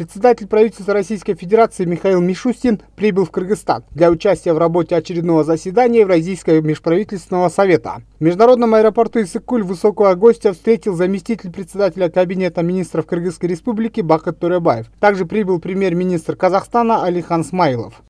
Председатель правительства Российской Федерации Михаил Мишустин прибыл в Кыргызстан для участия в работе очередного заседания Евразийского межправительственного совета. В международном аэропорту Иссыкуль высокого гостя встретил заместитель председателя Кабинета министров Кыргызской республики Бахат Туребаев. Также прибыл премьер-министр Казахстана Алихан Смаилов.